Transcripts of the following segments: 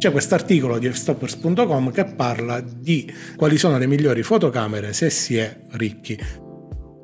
C'è quest'articolo di fstoppers.com che parla di quali sono le migliori fotocamere se si è ricchi.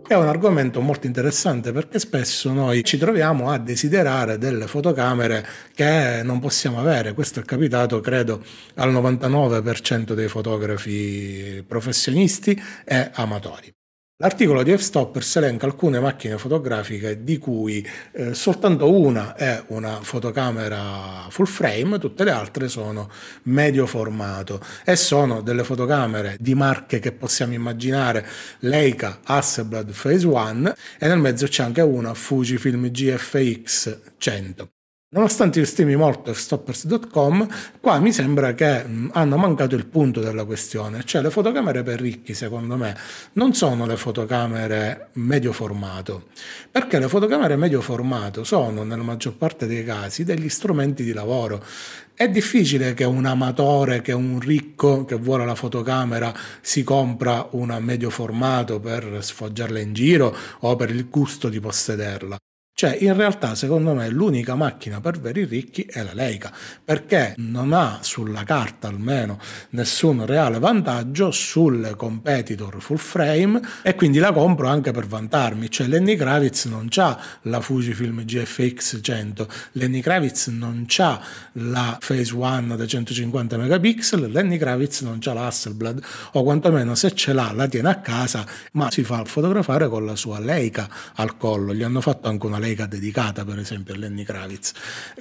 È un argomento molto interessante perché spesso noi ci troviamo a desiderare delle fotocamere che non possiamo avere. Questo è capitato, credo, al 99% dei fotografi professionisti e amatori. L'articolo di f stopper elenca alcune macchine fotografiche di cui eh, soltanto una è una fotocamera full frame, tutte le altre sono medio formato e sono delle fotocamere di marche che possiamo immaginare Leica, Hasselblad, Phase One e nel mezzo c'è anche una Fujifilm GFX 100. Nonostante io stimi molto stoppers.com, qua mi sembra che mm, hanno mancato il punto della questione, cioè le fotocamere per ricchi, secondo me, non sono le fotocamere medio formato, perché le fotocamere medio formato sono, nella maggior parte dei casi, degli strumenti di lavoro. È difficile che un amatore, che un ricco che vuole la fotocamera si compra una medio formato per sfoggiarla in giro o per il gusto di possederla. Cioè, in realtà, secondo me, l'unica macchina per veri ricchi è la Leica, perché non ha sulla carta almeno nessun reale vantaggio sul competitor full frame e quindi la compro anche per vantarmi. Cioè, Lenny Kravitz non ha la Fujifilm GFX 100, Lenny Kravitz non ha la Phase 1 da 150 megapixel, Lenny Kravitz non ha la Hasselblad o quantomeno se ce l'ha la tiene a casa, ma si fa fotografare con la sua Leica al collo. Gli hanno fatto anche una Leica Eureka dedicata per esempio a Lenny Kravitz.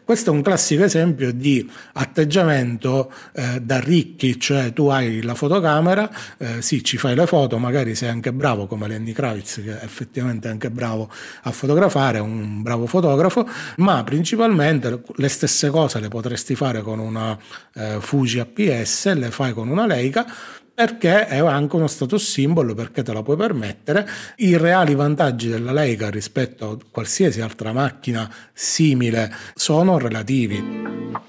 Questo è un classico esempio di atteggiamento eh, da ricchi, cioè tu hai la fotocamera, eh, sì ci fai le foto, magari sei anche bravo come Lenny Kravitz che effettivamente è anche bravo a fotografare, è un bravo fotografo, ma principalmente le stesse cose le potresti fare con una eh, Fuji APS, le fai con una Leica, perché è anche uno status simbolo, perché te la puoi permettere. I reali vantaggi della Leica rispetto a qualsiasi altra macchina simile sono relativi.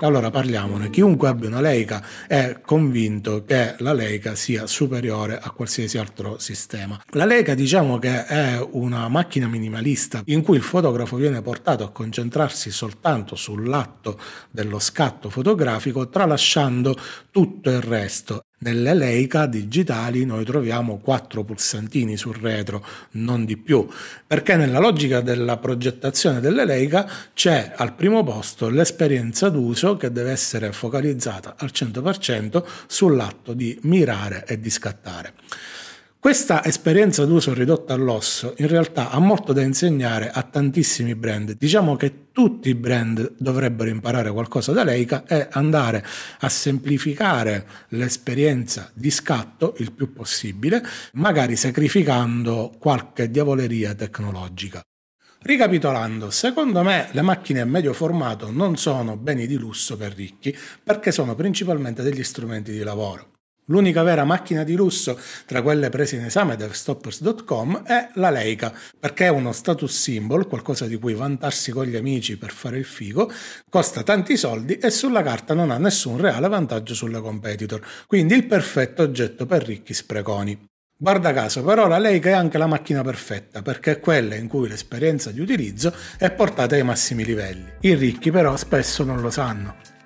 Allora parliamone, chiunque abbia una Leica è convinto che la Leica sia superiore a qualsiasi altro sistema. La Leica diciamo che è una macchina minimalista in cui il fotografo viene portato a concentrarsi soltanto sull'atto dello scatto fotografico tralasciando tutto il resto nelle Leica digitali noi troviamo quattro pulsantini sul retro, non di più, perché nella logica della progettazione delle Leica c'è al primo posto l'esperienza d'uso che deve essere focalizzata al 100% sull'atto di mirare e di scattare. Questa esperienza d'uso ridotta all'osso in realtà ha molto da insegnare a tantissimi brand. Diciamo che tutti i brand dovrebbero imparare qualcosa da Leica e andare a semplificare l'esperienza di scatto il più possibile, magari sacrificando qualche diavoleria tecnologica. Ricapitolando, secondo me le macchine a medio formato non sono beni di lusso per ricchi perché sono principalmente degli strumenti di lavoro. L'unica vera macchina di lusso tra quelle prese in esame da Stoppers.com è la Leica, perché è uno status symbol, qualcosa di cui vantarsi con gli amici per fare il figo, costa tanti soldi e sulla carta non ha nessun reale vantaggio sulla competitor, quindi il perfetto oggetto per ricchi spreconi. Guarda caso, però la Leica è anche la macchina perfetta, perché è quella in cui l'esperienza di utilizzo è portata ai massimi livelli. I ricchi però spesso non lo sanno.